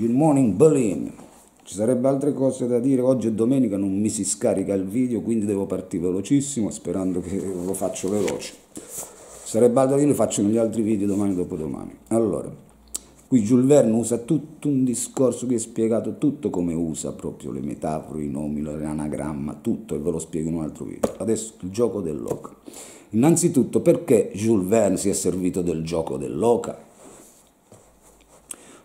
Good morning Berlin. Ci sarebbe altre cose da dire, oggi è domenica, non mi si scarica il video, quindi devo partire velocissimo sperando che lo faccio veloce. Sarebbe altro da dire, faccio negli altri video domani dopodomani. Allora, qui Jules Verne usa tutto un discorso che è spiegato tutto come usa proprio le metafore, i nomi, l'anagramma, tutto e ve lo spiego in un altro video. Adesso il gioco dell'oca. Innanzitutto perché Jules Verne si è servito del gioco dell'oca?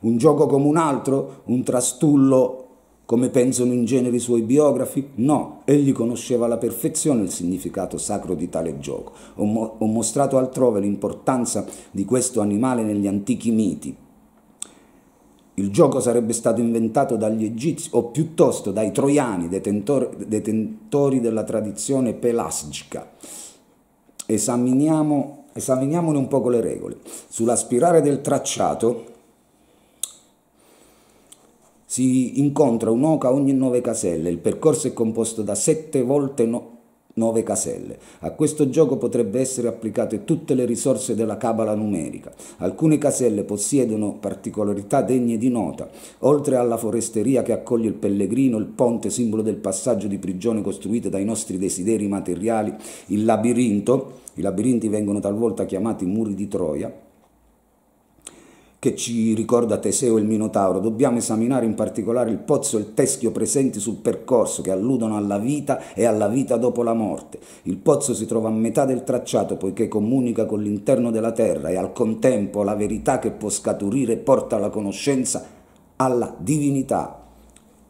un gioco come un altro, un trastullo come pensano in genere i suoi biografi? No, egli conosceva alla perfezione il significato sacro di tale gioco. Ho, mo- ho mostrato altrove l'importanza di questo animale negli antichi miti. Il gioco sarebbe stato inventato dagli egizi o piuttosto dai troiani, detentor- detentori della tradizione pelasgica. Esaminiamo, esaminiamone un poco le regole. Sull'aspirare del tracciato si incontra un'oca ogni nove caselle, il percorso è composto da sette volte nove caselle. A questo gioco potrebbe essere applicate tutte le risorse della cabala numerica. Alcune caselle possiedono particolarità degne di nota. Oltre alla foresteria che accoglie il pellegrino, il ponte simbolo del passaggio di prigione costruito dai nostri desideri materiali, il labirinto, i labirinti vengono talvolta chiamati muri di Troia, che ci ricorda Teseo e il Minotauro, dobbiamo esaminare in particolare il pozzo e il teschio presenti sul percorso che alludono alla vita e alla vita dopo la morte. Il pozzo si trova a metà del tracciato poiché comunica con l'interno della terra e al contempo la verità che può scaturire porta alla conoscenza alla divinità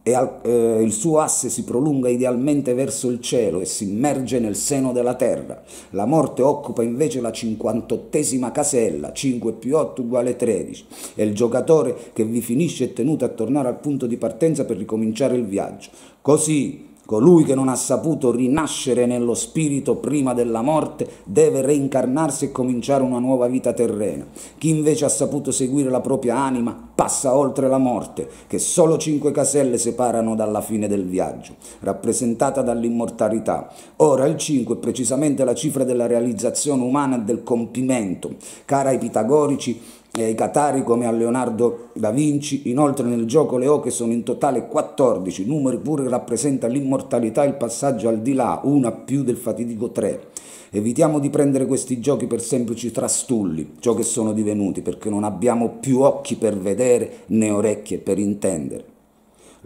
e al, eh, il suo asse si prolunga idealmente verso il cielo e si immerge nel seno della terra. La morte occupa invece la 58esima casella, 5 più 8 uguale 13, e il giocatore che vi finisce è tenuto a tornare al punto di partenza per ricominciare il viaggio. Così Colui che non ha saputo rinascere nello spirito prima della morte deve reincarnarsi e cominciare una nuova vita terrena. Chi invece ha saputo seguire la propria anima passa oltre la morte, che solo cinque caselle separano dalla fine del viaggio, rappresentata dall'immortalità. Ora il 5 è precisamente la cifra della realizzazione umana e del compimento. Cara ai pitagorici, e eh, ai Catari come a Leonardo da Vinci, inoltre nel gioco le oche sono in totale 14, numero pure rappresenta l'immortalità e il passaggio al di là, una più del fatidico 3. Evitiamo di prendere questi giochi per semplici trastulli, ciò che sono divenuti, perché non abbiamo più occhi per vedere né orecchie per intendere.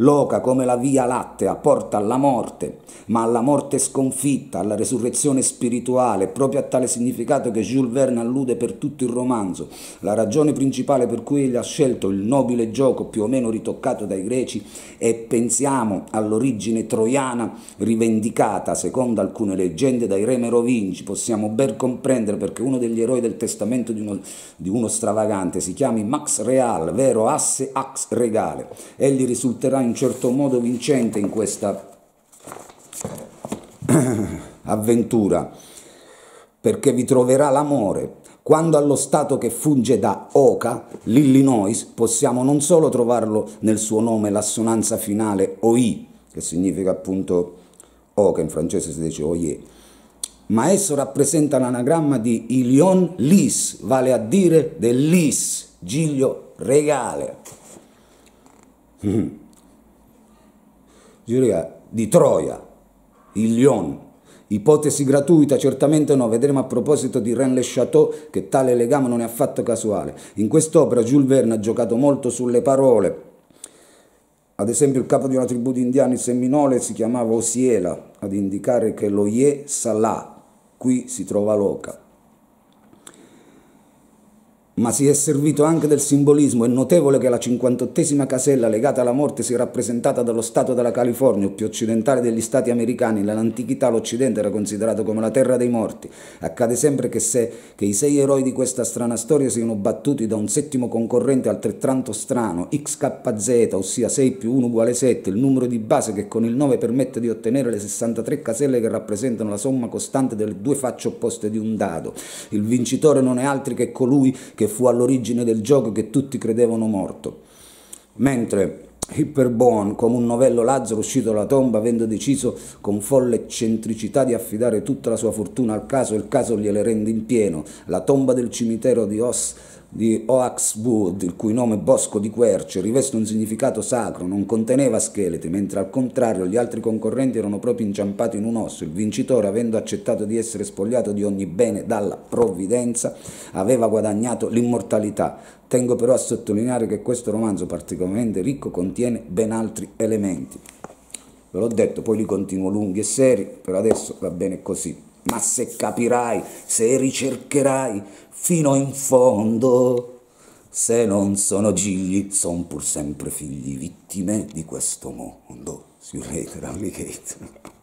Loca come la via lattea porta alla morte, ma alla morte sconfitta, alla resurrezione spirituale, proprio a tale significato che Jules Verne allude per tutto il romanzo. La ragione principale per cui egli ha scelto il nobile gioco più o meno ritoccato dai greci è pensiamo all'origine troiana rivendicata, secondo alcune leggende, dai re merovingi. Possiamo ben comprendere perché uno degli eroi del testamento di uno, di uno stravagante si chiami Max Real, vero asse ax regale. Egli risulterà in un certo modo vincente in questa avventura, perché vi troverà l'amore. Quando allo Stato che funge da Oca, l'Illinois, possiamo non solo trovarlo nel suo nome l'assonanza finale OI, che significa appunto Oca, in francese si dice OIE, ma esso rappresenta l'anagramma di Ilion Lis, vale a dire del Lis, Giglio Regale. giuria di Troia, il Lyon. Ipotesi gratuita, certamente no, vedremo a proposito di René Chateau che tale legame non è affatto casuale. In quest'opera Jules Verne ha giocato molto sulle parole. Ad esempio il capo di una tribù di indiani seminole si chiamava Osiela, ad indicare che lo Ye Salah, qui si trova l'Oca ma si è servito anche del simbolismo. È notevole che la 58esima casella legata alla morte sia rappresentata dallo Stato della California, più occidentale degli Stati americani. Nell'antichità l'Occidente era considerato come la terra dei morti. Accade sempre che, se, che i sei eroi di questa strana storia siano battuti da un settimo concorrente altrettanto strano, XKZ, ossia 6 più 1 uguale 7, il numero di base che con il 9 permette di ottenere le 63 caselle che rappresentano la somma costante delle due facce opposte di un dado. Il vincitore non è altri che colui che fu all'origine del gioco che tutti credevano morto. Mentre Hipperbone, come un novello Lazzaro uscito dalla tomba, avendo deciso con folle eccentricità di affidare tutta la sua fortuna al caso, il caso gliele rende in pieno. La tomba del cimitero di Os di Oax Wood, il cui nome Bosco di Querce riveste un significato sacro, non conteneva scheletri, mentre al contrario gli altri concorrenti erano proprio inciampati in un osso. Il vincitore, avendo accettato di essere spogliato di ogni bene dalla provvidenza, aveva guadagnato l'immortalità. Tengo però a sottolineare che questo romanzo particolarmente ricco contiene ben altri elementi. Ve l'ho detto, poi li continuo lunghi e seri, per adesso va bene così ma se capirai, se ricercherai fino in fondo, se non sono gigli, son pur sempre figli, vittime di questo mondo. Si reiterà Ligate.